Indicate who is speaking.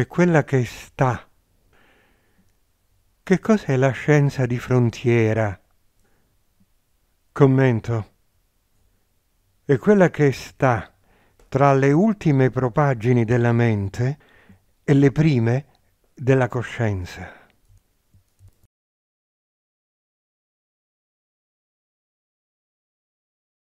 Speaker 1: e quella che sta. Che cos'è la scienza di frontiera? Commento. È quella che sta tra le ultime propaggini della mente e le prime della coscienza.